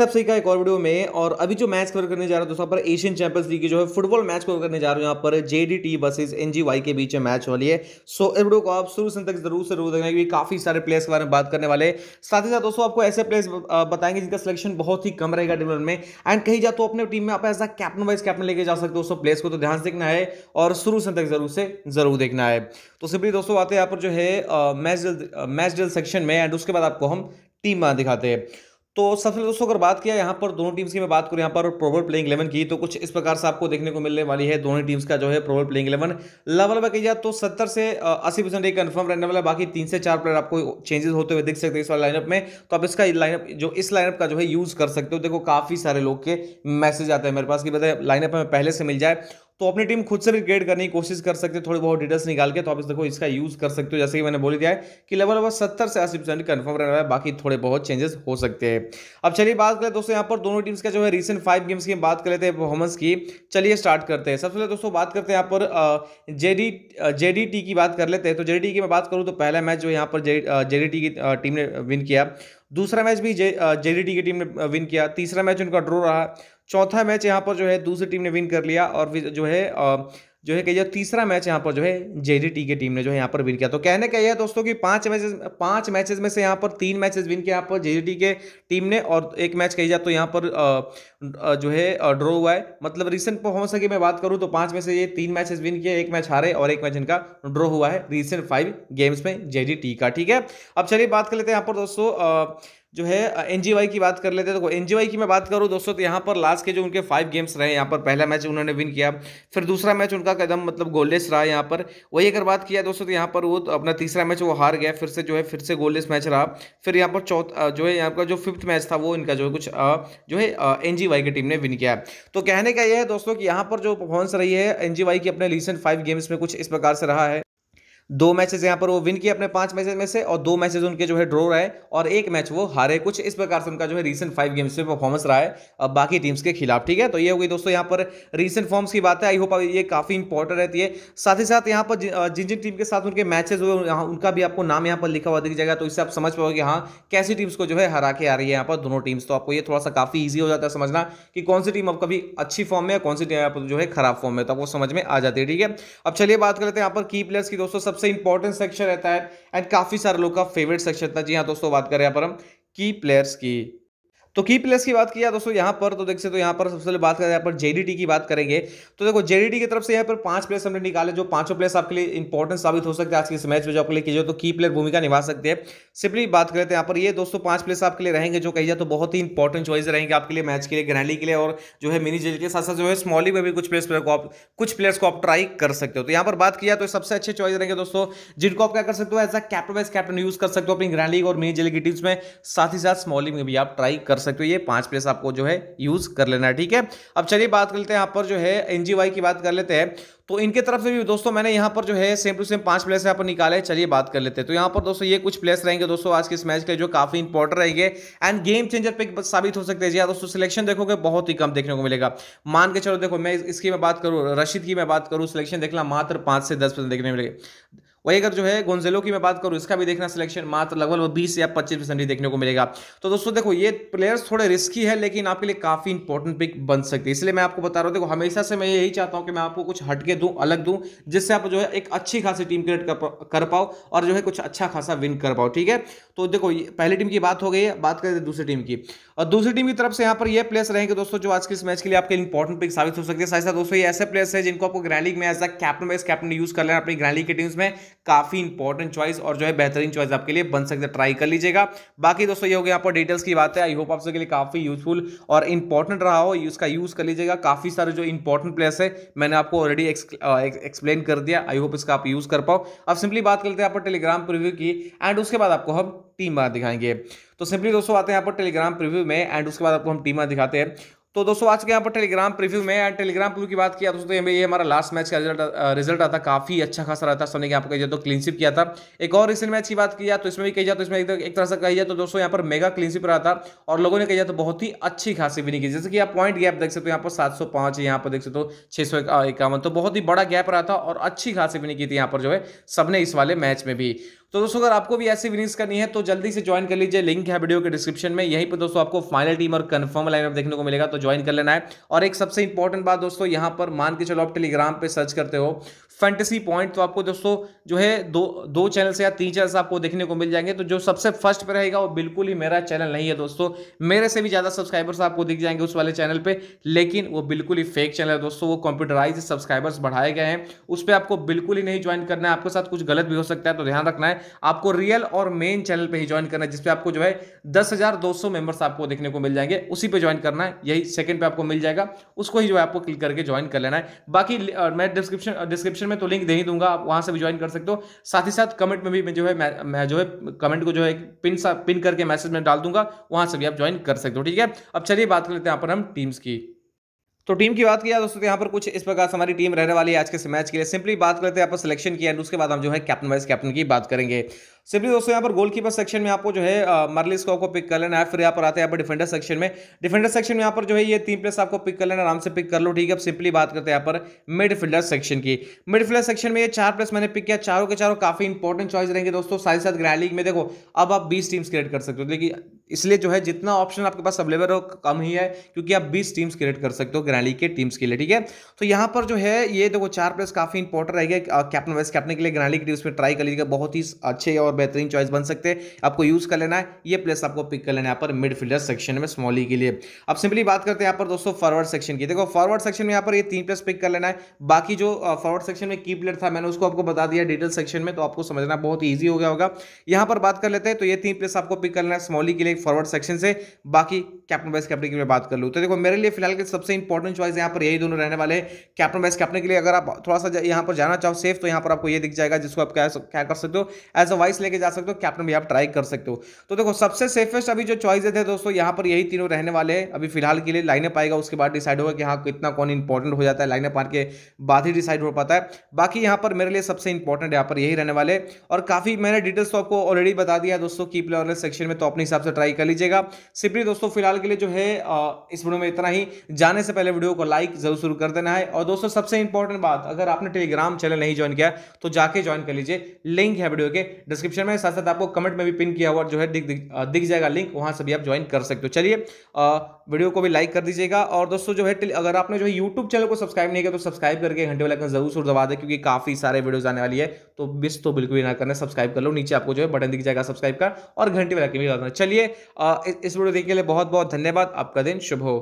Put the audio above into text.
आप सही का एक और वीडियो में और अभी जो मैच कवर करने जा रहा है दोस्तों पर एशियन चैंपियंस लीग की जो है फुटबॉल मैच कवर करने जा रहा हूँ यहाँ पर जेडीटी वर्सेस एनजीवाई के बीच मैच वाली है सो इस वीडियो को आप शुरू से तक जरूर से जरूर देखना क्योंकि काफी सारे प्लेयर्स के बारे में बात करने वाले साथ ही साथ दोस्तों आपको ऐसे प्लेयर्स बताएंगे जिनका सिलेक्शन बहुत ही कम रहेगा डिवेलमेंट में एंड कहीं जा तो अपने टीम में आप ऐसा कैप्टन वाइज कैप्टन लेके जा सकते हो दोस्तों प्लेयर्स को तो ध्यान से देखना है और शुरू से तक जरूर से जरूर देखना है तो सिंपली दोस्तों आते हैं यहाँ पर जो है मैच मैच डील सेक्शन में एंड उसके बाद आपको हम टीम दिखाते हैं तो सबसे पहले दोस्तों अगर बात किया यहाँ पर दोनों टीम्स की मैं बात करूँ यहाँ पर प्रोबल प्लेइंग इलेवन की तो कुछ इस प्रकार से आपको देखने को मिलने वाली है दोनों टीम्स का जो है प्रोबल प्लेइंग इलेवन लेवल कही जाए तो सत्तर से अस्सी परसेंट एक कन्फर्म रहने वाला बाकी तीन से चार प्लेयर आपको चेंजेस होते हुए दिख सकते हैं इस वाले लाइनअप में तो आप इसका लाइनअप जो इस लाइनअप का जो है यूज़ कर सकते हो देखो काफ़ी सारे लोग के मैसेज आते हैं मेरे पास कि बताए लाइनअप हमें पहले से मिल जाए तो अपनी टीम खुद से भी क्रिएट करने की कोशिश कर सकते हो थोड़ी बहुत डिटेल्स निकाल के तो आप इस देखो इसका यूज़ कर सकते हो जैसे कि मैंने बोल दिया है कि लेवल ओवर सत्तर से अस्सी परसेंट कन्फर्म रहना है बाकी थोड़े बहुत चेंजेस हो सकते हैं अब चलिए बात करें दोस्तों यहाँ पर दोनों टीम्स का जो है रिसेंट फाइव गेम्स की बात कर लेते हैं परफॉर्मेंस की चलिए स्टार्ट करते हैं सबसे पहले दोस्तों बात करते हैं यहाँ पर जेडी डी की बात कर लेते हैं तो जेडीटी की मैं बात करूँ तो पहला मैच जो यहाँ पर जे की टीम ने विन किया दूसरा मैच भी जे जेडीटी की टीम ने विन किया तीसरा मैच उनका ड्रॉ रहा चौथा मैच यहाँ पर जो है दूसरी टीम ने विन कर लिया और जो है जो है जाए तीसरा मैच यहाँ पर जो है जेडीटी की टीम ने जो है यहाँ पर विन किया तो कहने का यह है दोस्तों कि पांच मैचेस पांच मैचेस में से यहाँ पर तीन मैचेस विन किया यहाँ पर जेडीटी के टीम ने और एक मैच कही जाए तो यहाँ पर जो है ड्रॉ हुआ है मतलब रिसेंट परफॉर्मेंस की मैं बात करूँ तो पांच में से ये तीन मैचेस विन किए एक मैच हारे और एक मैच इनका ड्रॉ हुआ है रिसेंट फाइव गेम्स में टी का ठीक है अब चलिए बात कर लेते हैं यहाँ पर दोस्तों जो है एन हम्म। की बात कर लेते हैं तो एन की मैं बात करूँ दोस्तों तो यहाँ पर लास्ट के जो उनके फाइव गेम्स रहे यहाँ पर पहला मैच उन्होंने विन किया फिर दूसरा मैच उनका कदम मतलब गोललेस रहा यहाँ पर वही अगर बात किया दोस्तों तो यहाँ पर वो तो अपना तीसरा मैच वो हार गया फिर से जो है फिर से गोललेस मैच रहा फिर यहाँ पर चौथ जो है यहाँ का जो फिफ्थ मैच था वो इनका जो है कुछ जो है एन की टीम ने विन किया तो कहने का यह है दोस्तों कि यहाँ पर जो परफॉर्मेंस रही है एन की अपने रिसेंट फाइव गेम्स में कुछ इस प्रकार से रहा है दो मैचेस यहाँ पर वो विन किए अपने पांच मैचेस में से और दो मैचेस उनके जो है ड्रॉ रहे और एक मैच वो हारे कुछ इस प्रकार से उनका जो है रीसेंट फाइव गेम्स में परफॉर्मेंस रहा है अब बाकी टीम्स के खिलाफ ठीक है तो ये होगी दोस्तों यहाँ पर रीसेंट फॉर्म्स की बात है आई होप ये काफ़ी इंपॉर्टेंट रहती है साथ ही साथ यहाँ पर जिन जिन टीम के साथ उनके मैचेज हुए उनका भी आपको नाम यहाँ पर लिखा हुआ दिख जाएगा तो इससे आप समझ पाओगे हाँ कैसी टीम्स को जो है हरा के आ रही है यहाँ पर दोनों टीम्स तो आपको ये थोड़ा सा काफ़ी ईजी हो जाता है समझना कि कौन सी टीम अब कभी अच्छी फॉर्म में है कौन सी टीम जो है खराब फॉर्म में तो आपको समझ में आ जाती है ठीक है अब चलिए बात कर लेते हैं यहाँ पर की प्लेयर्स की दोस्तों सबसे सबसे इंपॉर्टेंट सेक्शन रहता है एंड काफी सारे लोग का फेवरेट सेक्शन था जी हाँ दोस्तों बात करें यहाँ पर हम की प्लेयर्स की तो की प्लेस की बात किया दोस्तों यहां पर तो देखिए तो यहां यहाँ पर सबसे पहले बात करें यहां पर जेडीटी की बात करेंगे तो देखो जेडीटी की तरफ से यहां पर पांच प्लेस हमने निकाले जो पांचों प्लेस आपके लिए इंपॉर्टेंट साबित हो सकते हैं आज के इस मैच में जो आपके लिए कीजिए तो की प्लेयर भूमिका निभा सकते हैं सिंपली बात करें तो यहाँ पर ये दोस्तों पांच प्लेस आपके लिए रहेंगे जो कही जाए तो बहुत ही इंपॉर्टेंट चॉइस रहेंगे आपके लिए मैच के लिए ग्रैली के लिए और जो है मिनी जेल के साथ साथ जो है स्मॉली में भी कुछ प्लेस को आप कुछ प्लेयर्स को आप ट्राई कर सकते हो तो यहाँ पर बात किया तो सबसे अच्छे चॉइस रहेंगे दोस्तों जिनको आप क्या कर सकते हो as a captain vice captain use कर सकते हो अपनी ग्रैंड लीग और मिनी जेल की टीम्स में साथ ही साथ स्मॉलिंग में भी आप ट्राई कर सकते हो ये पांच प्लेस आपको जो है यूज कर लेना है ठीक है अब चलिए बात कर लेते हैं यहाँ पर जो है एनजीवाई की बात कर लेते हैं तो इनके तरफ से भी दोस्तों मैंने यहाँ पर जो है सेम टू सेम पांच प्लेस यहाँ पर निकाले चलिए बात कर लेते हैं तो यहाँ पर दोस्तों ये कुछ प्लेस रहेंगे दोस्तों आज के इस मैच के जो काफी इंपॉर्टेंट रहेंगे एंड गेम चेंजर पे साबित हो सकते हैं जी हाँ दोस्तों सिलेक्शन देखोगे बहुत ही कम देखने को मिलेगा मान के चलो देखो मैं इसकी मैं बात करूँ रशीद की मैं बात करूँ सिलेक्शन देखना मात्र पांच से दस देखने मिलेगा वही अगर जो है गोंजेलो की मैं बात करूँ इसका भी देखना सिलेक्शन मात्र लगभग बीस या पच्चीस परसेंट ही देखने को मिलेगा तो दोस्तों देखो ये प्लेयर्स थोड़े रिस्की है लेकिन आपके लिए काफ़ी इंपॉर्टेंट पिक बन सकती है इसलिए मैं आपको बता रहा हूँ देखो हमेशा से मैं यही चाहता हूं कि मैं आपको कुछ हटके दूँ अलग दूँ जिससे आप जो है एक अच्छी खासी टीम क्रिएट कर पाओ और जो है कुछ अच्छा खासा विन कर पाओ ठीक है तो देखो पहली टीम की बात हो गई है बात करें दूसरी टीम की और दूसरी टीम की तरफ से यहाँ पर यह प्लेयर्स रहेंगे दोस्तों जो आज के इस मैच के लिए आपके इंपॉर्टेंट पिक साबित हो सकते हैं साथ ही दोस्तों ये ऐसे प्लेयर्स है जिनको आपको ग्रैंड लीग में as a captain vice captain use कर लेना अपनी ग्रैंड लीग की टीम्स में काफ़ी इंपॉर्टेंट चॉइस और जो है बेहतरीन चॉइस आपके लिए बन सकता है ट्राई कर लीजिएगा बाकी दोस्तों ये हो गया आपको डिटेल्स की बात है आई होप आप सबके लिए काफ़ी यूजफुल और इंपॉर्टेंट रहा हो इसका यूज़ कर लीजिएगा काफ़ी सारे जो इंपॉर्टेंट प्लेस है मैंने आपको ऑलरेडी एक्सप्लेन कर दिया आई होप इसका आप यूज़ कर पाओ अब सिंपली बात करते हैं आपको टेलीग्राम प्रिव्यू की एंड उसके बाद आपको हम टीम दिखाएंगे तो सिंपली दोस्तों आते हैं यहाँ पर टेलीग्राम प्रिव्यू में एंड उसके बाद आपको हम टीम दिखाते हैं तो दोस्तों आज के यहाँ पर टेलीग्राम प्रीव्यू में एंड टेलीग्राम प्रीव्यू की बात किया दोस्तों ये हमारा लास्ट मैच का रिजल्ट रिजल्ट आता काफी अच्छा खासा रहा था सबने यहाँ पर कही जाए तो क्लीनशिप किया था एक और रिसेंट मैच की बात की तो इसमें भी कही जाए तो इसमें एक तरह से कही जाए तो दोस्तों यहाँ पर मेगा क्लीनशिप रहा था और लोगों ने कही जाए तो बहुत ही अच्छी खासी विनिंग की जैसे कि आप पॉइंट गैप देख सकते हो यहाँ पर सात सौ पाँच यहाँ पर देख सकते हो छः सौ इक्यावन तो बहुत ही बड़ा गैप रहा था और अच्छी खासी विनिंग की थी यहाँ पर जो है सबने इस वाले मैच में भी तो दोस्तों अगर आपको भी ऐसी विनिंग्स करनी है तो जल्दी से ज्वाइन कर लीजिए लिंक है वीडियो के डिस्क्रिप्शन में यहीं पर दोस्तों आपको फाइनल टीम और कन्फर्म लाइनअप देखने को मिलेगा तो ज्वाइन कर लेना है और एक सबसे इंपॉर्टेंट बात दोस्तों यहाँ पर मान के चलो आप टेलीग्राम पर सर्च करते हो फेंटेसी पॉइंट तो आपको दोस्तों जो है दो दो चैनल से या तीन चैनल से आपको देखने को मिल जाएंगे तो जो सबसे फर्स्ट पर रहेगा वो बिल्कुल ही मेरा चैनल नहीं है दोस्तों मेरे से भी ज़्यादा सब्सक्राइबर्स आपको दिख जाएंगे उस वाले चैनल पे लेकिन वो बिल्कुल ही फेक चैनल है दोस्तों वो कंप्यूटराइज सब्सक्राइबर्स बढ़ाए गए हैं उस पर आपको बिल्कुल ही नहीं ज्वाइन करना है आपके साथ कुछ गलत भी हो सकता है तो ध्यान रखना है आपको रियल और मेन चैनल पे ही ज्वाइन करना है जिसपे आपको जो है दस हजार दो सौ मेंबर्स आपको देखने को मिल जाएंगे उसी पे ज्वाइन करना है यही सेकंड पे आपको मिल जाएगा उसको ही जो है आपको क्लिक करके ज्वाइन कर लेना है बाकी मैं डिस्क्रिप्शन डिस्क्रिप्शन में तो लिंक दे ही दूंगा आप वहां से भी ज्वाइन कर सकते हो साथ ही साथ कमेंट में भी मैं जो है मैं जो है कमेंट को जो है पिन पिन करके मैसेज में डाल दूंगा वहां से भी आप ज्वाइन कर सकते हो ठीक है अब चलिए बात कर लेते हैं यहाँ पर हम टीम्स की तो टीम की बात किया दोस्तों तो यहाँ पर कुछ इस प्रकार से हमारी टीम रहने वाली है आज के मैच के लिए सिंपली बात करते हैं आप सिलेक्शन किया एंड उसके बाद हम जो है कैप्टन वाइस कैप्टन की बात करेंगे सिंपली दोस्तों यहाँ पर गोलकीपर सेक्शन में आपको जो है मर्लिस को पिक कर लेना है फिर यहाँ पर आते हैं यहाँ पर डिफेंडर सेक्शन में डिफेंडर सेक्शन में यहाँ पर जो है ये तीन प्लेस आपको पिक कर लेना आराम से पिक कर लो ठीक है अब सिंपली बात करते हैं यहाँ पर मिडफील्डर सेक्शन की मिडफील्डर सेक्शन में ये चार प्लेस मैंने पिक किया चारों के चारों काफी इंपॉर्टेंट चॉइस रहेंगे दोस्तों साथ ही साथ ग्रैंड लीग में देखो अब आप बीस टीम्स क्रिएट कर सकते हो देखिए इसलिए जो है जितना ऑप्शन आपके पास अवेलेबल हो कम ही है क्योंकि आप 20 टीम्स क्रिएट कर सकते हो ग्रैंड के टीम्स के लिए ठीक है तो यहाँ पर जो है ये देखो चार प्लेस काफी इंपॉर्टेंट रहेगा कैप्टन वाइस कैप्टन के लिए ग्रैंड की टीम्स में ट्राई कर लीजिएगा बहुत ही अच्छे और बेहतरीन चॉइस बन सकते हैं आपको यूज कर लेना है ये प्लेस आपको पिक कर लेना है यहाँ पर मिडफील्डर सेक्शन में स्मॉली e के लिए अब सिंपली बात करते हैं यहाँ पर दोस्तों फॉरवर्ड सेक्शन की देखो फॉरवर्ड सेक्शन में यहाँ पर ये तीन प्लेस पिक कर लेना है बाकी जो फॉरवर्ड सेक्शन में की प्लेयर था मैंने उसको आपको बता दिया डिटेल सेक्शन में तो आपको समझना बहुत ईजी हो गया होगा यहाँ पर बात कर लेते हैं तो ये तीन प्लेस आपको पिक कर लेना है स्मॉली e के लिए फॉरवर्ड सेक्शन से बाकी कैप्टन वाइस कैप्टन की मैं बात कर लूँ तो देखो मेरे लिए फिलहाल के सबसे इंपॉर्टेंट चॉइस यहाँ पर यही दोनों रहने वाले कैप्टन वाइस कैप्टन के लिए अगर आप थोड़ा सा यहाँ पर जाना चाहो सेफ तो यहाँ पर आपको ये दिख जाएगा जिसको आप क्या क्या कर सकते हो एज अ वाइस लेके जा सकते हो कैप्टन भी आप ट्राई कर सकते हो तो देखो सबसे सेफेस्ट अभी जो चॉइस है दोस्तों यहाँ पर यही तीनों रहने वाले हैं अभी फिलहाल के लिए लाइनअप आएगा उसके बाद डिसाइड होगा कि हाँ कितना कौन इंपॉर्टेंट हो जाता है लाइनअप आर के बाद ही डिसाइड हो पाता है बाकी यहाँ पर मेरे लिए सबसे इंपॉर्टेंट यहाँ पर यही रहने वाले और काफ़ी मैंने डिटेल्स तो आपको ऑलरेडी बता दिया दोस्तों की प्लेयर सेक्शन में तो अपने हिसाब से ट्राई ट्राई कर लीजिएगा सिपरी दोस्तों फिलहाल के लिए जो है इस वीडियो में इतना ही जाने से पहले वीडियो को लाइक जरूर शुरू कर देना है और दोस्तों सबसे इंपॉर्टेंट बात अगर आपने टेलीग्राम चैनल नहीं ज्वाइन किया तो जाके ज्वाइन कर लीजिए लिंक है वीडियो के डिस्क्रिप्शन में साथ साथ आपको कमेंट में भी पिन किया हुआ जो है दिख जाएगा लिंक वहां से भी आप ज्वाइन कर सकते हो चलिए वीडियो को भी लाइक कर दीजिएगा और दोस्तों जो है अगर आपने जो है यूट्यूब चैनल को सब्सक्राइब नहीं किया तो सब्सक्राइब करके घंटे वाले जरूर शुरू दबा दे क्योंकि काफी सारे वीडियोज आने वाली है तो मिस तो बिल्कुल भी ना करना सब्सक्राइब कर लो नीचे आपको जो है बटन दिख जाएगा सब्सक्राइब का और घंटे वाला के भी चलिए इस वीडियो देखने के लिए बहुत बहुत धन्यवाद आपका दिन शुभ हो